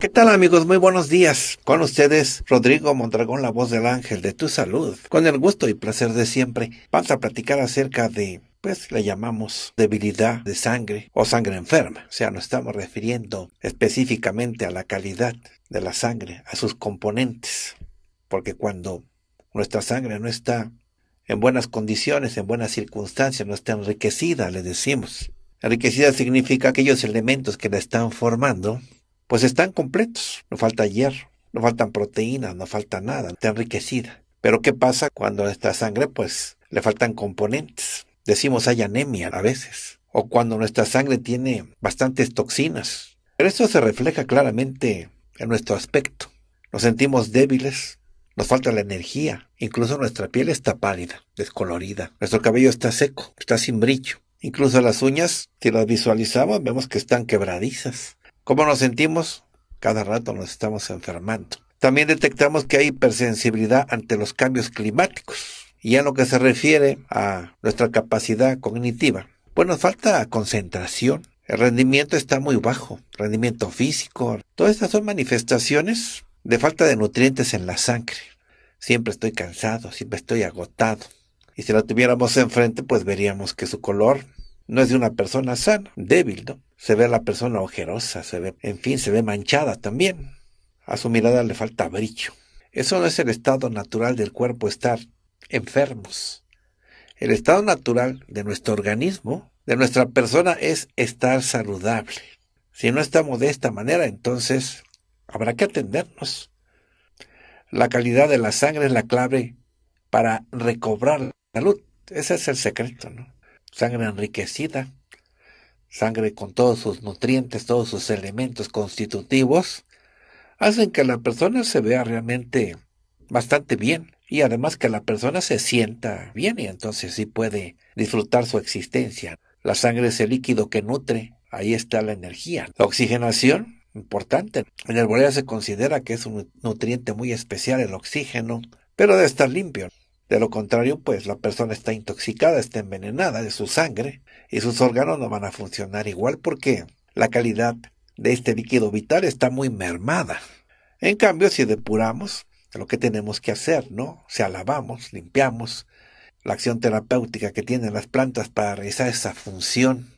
¿qué tal amigos? Muy buenos días. Con ustedes, Rodrigo Mondragón, la voz del ángel de tu salud. Con el gusto y placer de siempre, vamos a platicar acerca de pues le llamamos debilidad de sangre o sangre enferma. O sea, nos estamos refiriendo específicamente a la calidad de la sangre, a sus componentes. Porque cuando nuestra sangre no está en buenas condiciones, en buenas circunstancias, no está enriquecida, le decimos. Enriquecida significa aquellos elementos que la están formando pues están completos. No falta hierro, no faltan proteínas, no falta nada, está enriquecida. Pero ¿qué pasa cuando a sangre pues le faltan componentes? Decimos hay anemia a veces, o cuando nuestra sangre tiene bastantes toxinas. Pero esto se refleja claramente en nuestro aspecto. Nos sentimos débiles, nos falta la energía, incluso nuestra piel está pálida, descolorida, nuestro cabello está seco, está sin brillo. Incluso las uñas, si las visualizamos, vemos que están quebradizas. ¿Cómo nos sentimos? Cada rato nos estamos enfermando. También detectamos que hay hipersensibilidad ante los cambios climáticos y en lo que se refiere a nuestra capacidad cognitiva. Pues nos falta concentración, el rendimiento está muy bajo, rendimiento físico. Todas estas son manifestaciones de falta de nutrientes en la sangre. Siempre estoy cansado, siempre estoy agotado. Y si la tuviéramos enfrente, pues veríamos que su color no es de una persona sana, débil, ¿no? se ve a la persona ojerosa, se ve, en fin, se ve manchada también. A su mirada le falta brillo. Eso no es el estado natural del cuerpo estar enfermos. El estado natural de nuestro organismo, de nuestra persona, es estar saludable. Si no estamos de esta manera, entonces habrá que atendernos. La calidad de la sangre es la clave para recobrar la salud. Ese es el secreto, ¿no? Sangre enriquecida, sangre con todos sus nutrientes, todos sus elementos constitutivos, hacen que la persona se vea realmente bastante bien y además que la persona se sienta bien y entonces sí puede disfrutar su existencia. La sangre es el líquido que nutre, ahí está la energía. La oxigenación, importante. En el bolero se considera que es un nutriente muy especial el oxígeno, pero debe estar limpio. De lo contrario, pues la persona está intoxicada, está envenenada de su sangre y sus órganos no van a funcionar igual porque la calidad de este líquido vital está muy mermada. En cambio, si depuramos, lo que tenemos que hacer, ¿no? Si lavamos, limpiamos. La acción terapéutica que tienen las plantas para realizar esa función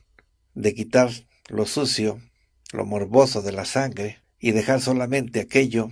de quitar lo sucio, lo morboso de la sangre y dejar solamente aquello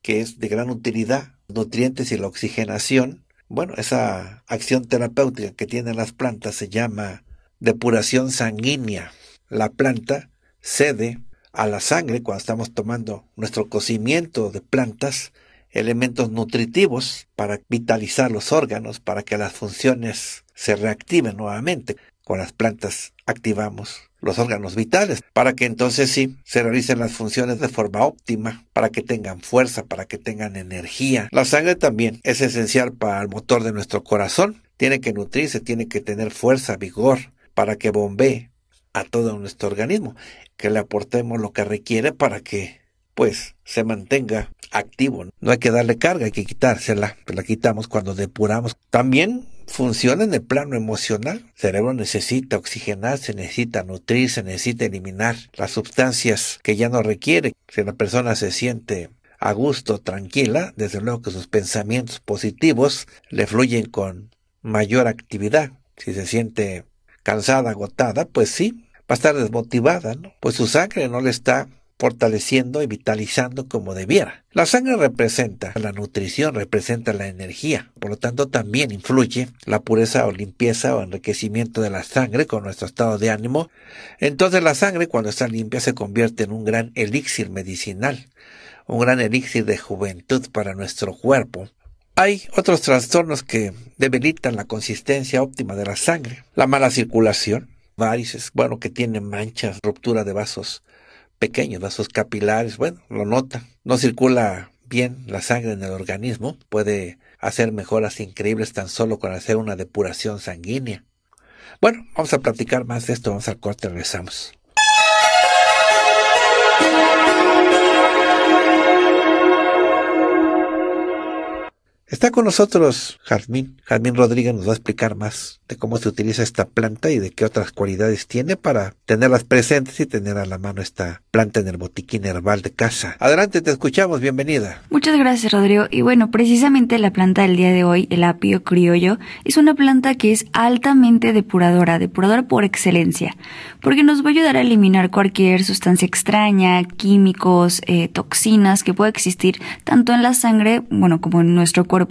que es de gran utilidad, nutrientes y la oxigenación bueno, esa acción terapéutica que tienen las plantas se llama depuración sanguínea. La planta cede a la sangre cuando estamos tomando nuestro cocimiento de plantas elementos nutritivos para vitalizar los órganos, para que las funciones se reactiven nuevamente con las plantas activamos los órganos vitales, para que entonces sí se realicen las funciones de forma óptima, para que tengan fuerza, para que tengan energía. La sangre también es esencial para el motor de nuestro corazón. Tiene que nutrirse, tiene que tener fuerza, vigor, para que bombee a todo nuestro organismo, que le aportemos lo que requiere para que, pues, se mantenga activo. No hay que darle carga, hay que quitársela. la quitamos cuando depuramos. También funciona en el plano emocional. El cerebro necesita oxigenar, se necesita nutrir, se necesita eliminar las sustancias que ya no requiere. Si la persona se siente a gusto, tranquila, desde luego que sus pensamientos positivos le fluyen con mayor actividad. Si se siente cansada, agotada, pues sí, va a estar desmotivada, ¿no? Pues su sangre no le está fortaleciendo y vitalizando como debiera. La sangre representa la nutrición, representa la energía, por lo tanto también influye la pureza o limpieza o enriquecimiento de la sangre con nuestro estado de ánimo. Entonces la sangre cuando está limpia se convierte en un gran elixir medicinal, un gran elixir de juventud para nuestro cuerpo. Hay otros trastornos que debilitan la consistencia óptima de la sangre. La mala circulación, varices, bueno, que tienen manchas, ruptura de vasos pequeños, vasos capilares, bueno, lo nota. No circula bien la sangre en el organismo, puede hacer mejoras increíbles tan solo con hacer una depuración sanguínea. Bueno, vamos a platicar más de esto, vamos al corte, regresamos. Está con nosotros Jazmín. Jazmín Rodríguez nos va a explicar más de cómo se utiliza esta planta y de qué otras cualidades tiene para tenerlas presentes y tener a la mano esta planta en el botiquín herbal de casa. Adelante, te escuchamos, bienvenida. Muchas gracias, Rodrigo. Y bueno, precisamente la planta del día de hoy, el apio criollo, es una planta que es altamente depuradora, depuradora por excelencia, porque nos va a ayudar a eliminar cualquier sustancia extraña, químicos, eh, toxinas que pueda existir tanto en la sangre, bueno, como en nuestro cuerpo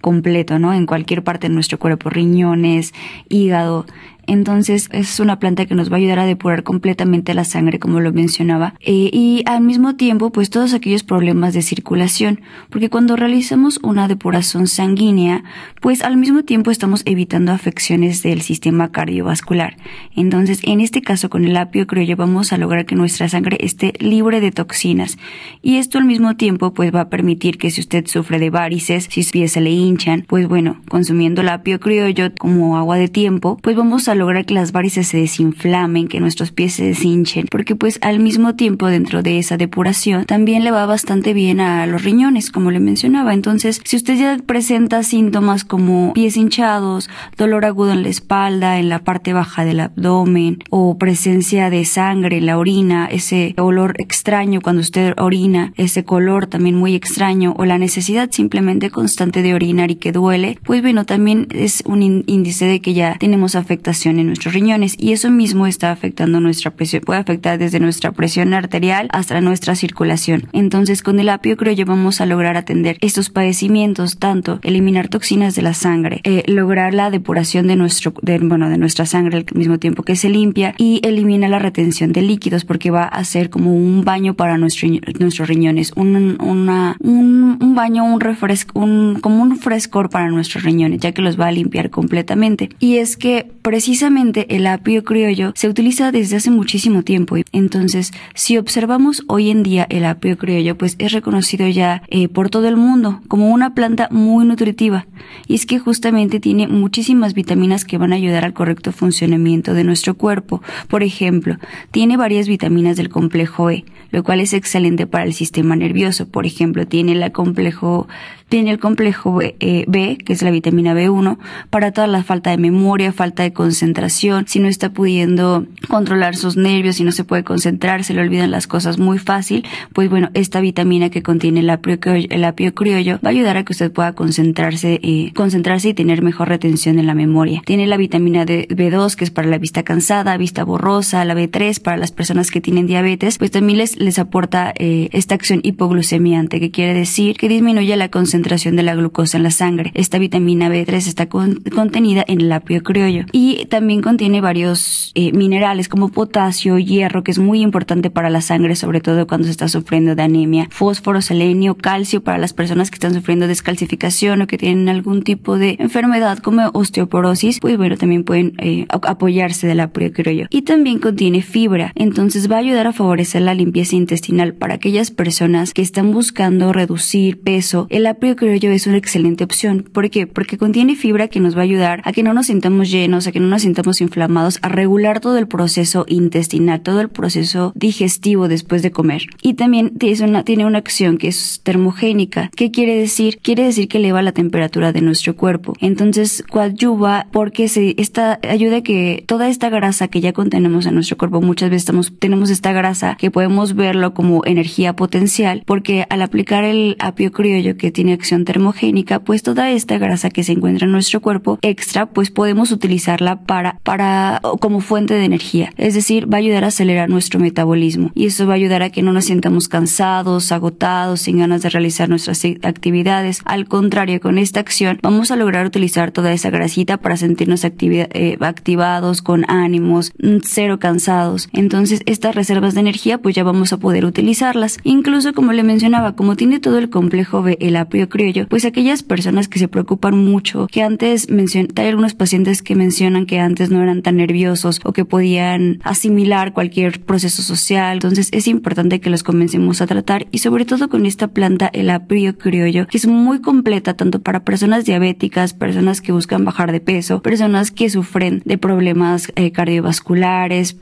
completo, ¿no? En cualquier parte de nuestro cuerpo, riñones, hígado, entonces es una planta que nos va a ayudar a depurar completamente la sangre, como lo mencionaba, eh, y al mismo tiempo, pues todos aquellos problemas de circulación, porque cuando realizamos una depuración sanguínea, pues al mismo tiempo estamos evitando afecciones del sistema cardiovascular. Entonces, en este caso con el apio criollo vamos a lograr que nuestra sangre esté libre de toxinas y esto al mismo tiempo pues va a permitir que si usted sufre de varices, si sus pies se le hinchan, pues bueno, consumiendo el apio criollo como agua de tiempo, pues vamos a lograr que las varices se desinflamen, que nuestros pies se deshinchen, porque pues al mismo tiempo dentro de esa depuración también le va bastante bien a los riñones, como le mencionaba. Entonces, si usted ya presenta síntomas como pies hinchados, dolor agudo en la espalda, en la parte baja del abdomen o presencia de sangre en la orina, ese olor extraño cuando usted orina, ese color también muy extraño o la necesidad simplemente constante de orinar y que duele, pues bueno, también es un índice de que ya tenemos afectación en nuestros riñones y eso mismo está afectando nuestra presión, puede afectar desde nuestra presión arterial hasta nuestra circulación. Entonces con el apio creo que vamos a lograr atender estos padecimientos, tanto eliminar toxinas de la sangre, eh, lograr la depuración de nuestro, bueno, de nuestra sangre al mismo tiempo que se limpia y elimina la retención de líquidos porque va a ser como un baño para nuestro, nuestros riñones, un, una, un, baño, un refresco, un, como un frescor para nuestros riñones, ya que los va a limpiar completamente. Y es que precisamente Precisamente el apio criollo se utiliza desde hace muchísimo tiempo. Entonces, si observamos hoy en día el apio criollo, pues es reconocido ya eh, por todo el mundo como una planta muy nutritiva. Y es que justamente tiene muchísimas vitaminas que van a ayudar al correcto funcionamiento de nuestro cuerpo. Por ejemplo, tiene varias vitaminas del complejo E, lo cual es excelente para el sistema nervioso. Por ejemplo, tiene la complejo tiene el complejo eh, B, que es la vitamina B1, para toda la falta de memoria, falta de concentración, si no está pudiendo controlar sus nervios, si no se puede concentrar, se le olvidan las cosas muy fácil, pues bueno, esta vitamina que contiene el apio va a ayudar a que usted pueda concentrarse, eh, concentrarse y tener mejor retención en la memoria. Tiene la vitamina B2, que es para la vista cansada, vista borrosa, la B3 para las personas que tienen diabetes, pues también les, les aporta eh, esta acción hipoglucemiante, que quiere decir que disminuye la concentración concentración de la glucosa en la sangre. Esta vitamina B3 está contenida en el apio criollo y también contiene varios eh, minerales como potasio, hierro, que es muy importante para la sangre, sobre todo cuando se está sufriendo de anemia, fósforo, selenio, calcio para las personas que están sufriendo descalcificación o que tienen algún tipo de enfermedad como osteoporosis, pues bueno, también pueden eh, apoyarse del apio criollo. Y también contiene fibra, entonces va a ayudar a favorecer la limpieza intestinal para aquellas personas que están buscando reducir peso. El criollo es una excelente opción. ¿Por qué? Porque contiene fibra que nos va a ayudar a que no nos sintamos llenos, a que no nos sintamos inflamados, a regular todo el proceso intestinal, todo el proceso digestivo después de comer. Y también una, tiene una acción que es termogénica. ¿Qué quiere decir? Quiere decir que eleva la temperatura de nuestro cuerpo. Entonces coadyuva porque se, esta ayuda a que toda esta grasa que ya contenemos en nuestro cuerpo, muchas veces estamos, tenemos esta grasa que podemos verlo como energía potencial, porque al aplicar el apio criollo que tiene acción termogénica, pues toda esta grasa que se encuentra en nuestro cuerpo extra, pues podemos utilizarla para, para, como fuente de energía. Es decir, va a ayudar a acelerar nuestro metabolismo y eso va a ayudar a que no nos sintamos cansados, agotados, sin ganas de realizar nuestras actividades. Al contrario, con esta acción vamos a lograr utilizar toda esa grasita para sentirnos eh, activados, con ánimos, mm, cero cansados. Entonces, estas reservas de energía, pues ya vamos a poder utilizarlas. Incluso, como le mencionaba, como tiene todo el complejo B, el apio criollo, pues aquellas personas que se preocupan mucho, que antes mencionan, hay algunos pacientes que mencionan que antes no eran tan nerviosos o que podían asimilar cualquier proceso social, entonces es importante que los comencemos a tratar y sobre todo con esta planta, el aprio criollo, que es muy completa tanto para personas diabéticas, personas que buscan bajar de peso, personas que sufren de problemas eh, cardiovasculares,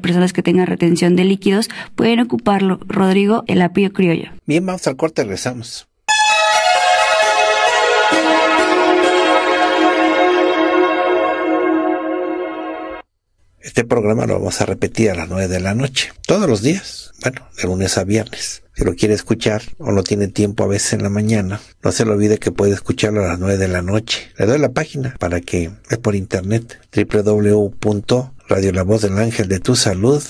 personas que tengan retención de líquidos, pueden ocuparlo. Rodrigo, el aprio criollo. Bien, vamos al corte, regresamos. Este programa lo vamos a repetir a las 9 de la noche, todos los días, bueno, de lunes a viernes. Si lo quiere escuchar o no tiene tiempo a veces en la mañana, no se le olvide que puede escucharlo a las 9 de la noche. Le doy la página para que es por internet del ángel de tu salud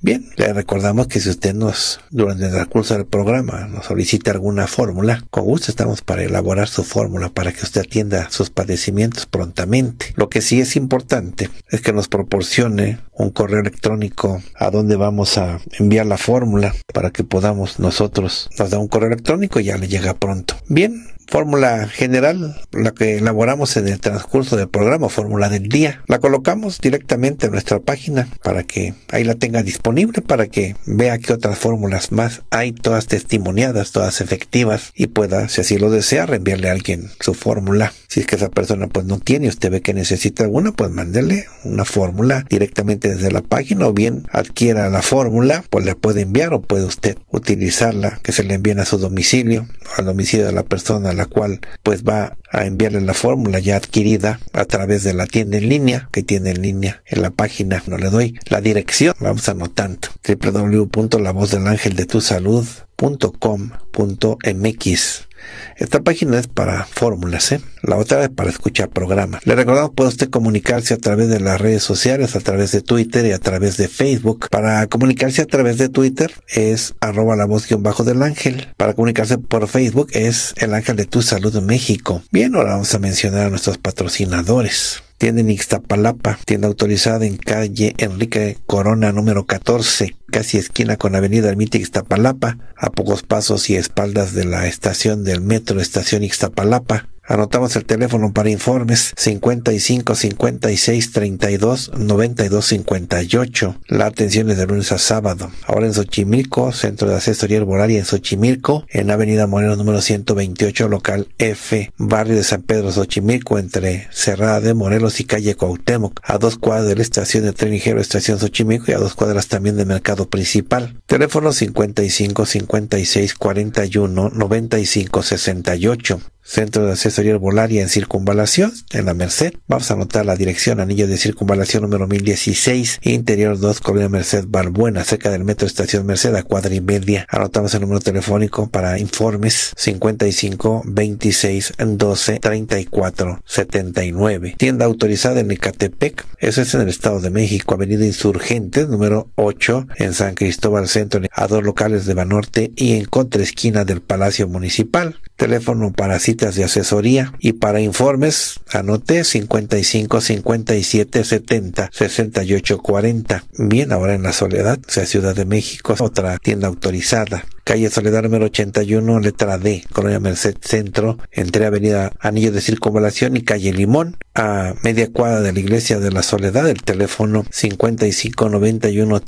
Bien, le recordamos que si usted nos, durante el curso del programa, nos solicita alguna fórmula, con gusto estamos para elaborar su fórmula para que usted atienda sus padecimientos prontamente. Lo que sí es importante es que nos proporcione un correo electrónico a donde vamos a enviar la fórmula para que podamos nosotros, nos da un correo electrónico y ya le llega pronto. Bien, fórmula general, la que elaboramos en el transcurso del programa, fórmula del día. La colocamos directamente en nuestra página para que ahí la tenga disponible, para que vea que otras fórmulas más hay, todas testimoniadas, todas efectivas, y pueda, si así lo desea, reenviarle a alguien su fórmula. Si es que esa persona pues no tiene, usted ve que necesita alguna, pues mándele una fórmula directamente desde la página o bien adquiera la fórmula, pues le puede enviar o puede usted utilizarla, que se le envíen a su domicilio, al domicilio de la persona a la cual pues va a enviarle la fórmula ya adquirida a través de la tienda en línea que tiene en línea en la página. No le doy la dirección, vamos a anotando www.lavozdelangeldetusalud.com.mx esta página es para fórmulas, ¿eh? la otra es para escuchar programas. Le recordamos, puede usted comunicarse a través de las redes sociales, a través de Twitter y a través de Facebook. Para comunicarse a través de Twitter es arroba la voz bajo del ángel. Para comunicarse por Facebook es el ángel de tu salud México. Bien, ahora vamos a mencionar a nuestros patrocinadores. Tienda en Ixtapalapa, tienda autorizada en calle Enrique Corona número 14, casi esquina con Avenida Ermita Ixtapalapa, a pocos pasos y espaldas de la estación del metro Estación Ixtapalapa. Anotamos el teléfono para informes 55 56 32 92 58. La atención es de lunes a sábado. Ahora en Xochimilco, Centro de Asesoría y en Xochimilco, en Avenida Moreno número 128, local F, barrio de San Pedro Xochimilco, entre Cerrada de Morelos y calle Cuauhtémoc, a dos cuadras de la estación de tren ligero Estación Xochimilco y a dos cuadras también del mercado principal. Teléfono 55 56 41 95 68. Centro de Asesoría Volaria en Circunvalación, en la Merced. Vamos a anotar la dirección, anillo de circunvalación número 1016, interior 2, Colonia Merced, Balbuena, cerca del metro Estación Merced, a cuadra y media. Anotamos el número telefónico para informes 55 26 12 34 79. Tienda autorizada en Nicatepec eso es en el Estado de México, Avenida Insurgentes, número 8, en San Cristóbal Centro, a dos locales de Banorte y en contra esquina del Palacio Municipal. Teléfono para de asesoría y para informes anote 55 57 70 68 40. Bien, ahora en la Soledad, o sea, Ciudad de México, otra tienda autorizada calle Soledad número 81, letra D, Colonia Merced Centro, entre Avenida Anillo de Circunvalación y calle Limón, a media cuadra de la Iglesia de la Soledad, el teléfono 5591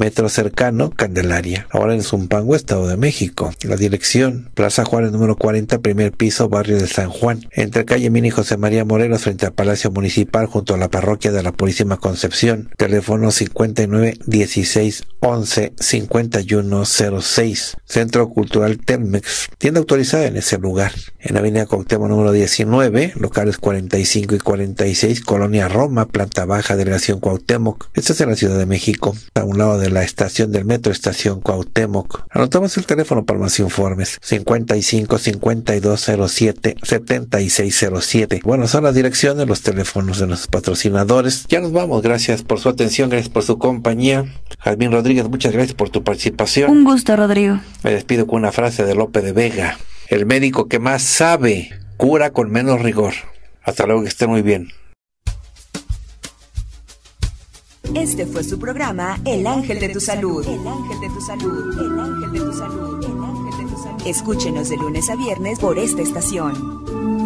metro cercano, Candelaria. Ahora en Zumpango, Estado de México. La dirección, Plaza Juárez número 40, primer piso, barrio de San Juan, entre calle Mini José María Morelos, frente al Palacio Municipal, junto a la parroquia de la Purísima Concepción, teléfono 591611 5106 Centro Cultural Telmex, tienda autorizada en ese lugar. En avenida Cuauhtémoc número 19, locales 45 y 46, Colonia Roma, planta baja, delegación Cuauhtémoc. Esta es en la Ciudad de México, a un lado de la estación del metro, estación Cuauhtémoc. Anotamos el teléfono para más informes, 55 5207 7607. Bueno, son las direcciones, los teléfonos de los patrocinadores. Ya nos vamos, gracias por su atención, gracias por su compañía. Jardín Rodríguez, Muchas gracias por tu participación. Un gusto, Rodrigo. Me despido con una frase de Lope de Vega. El médico que más sabe cura con menos rigor. Hasta luego, que esté muy bien. Este fue su programa El Ángel de tu Salud. El Ángel de tu Salud. El Ángel de tu Salud. El Ángel de tu Salud. Escúchenos de lunes a viernes por esta estación.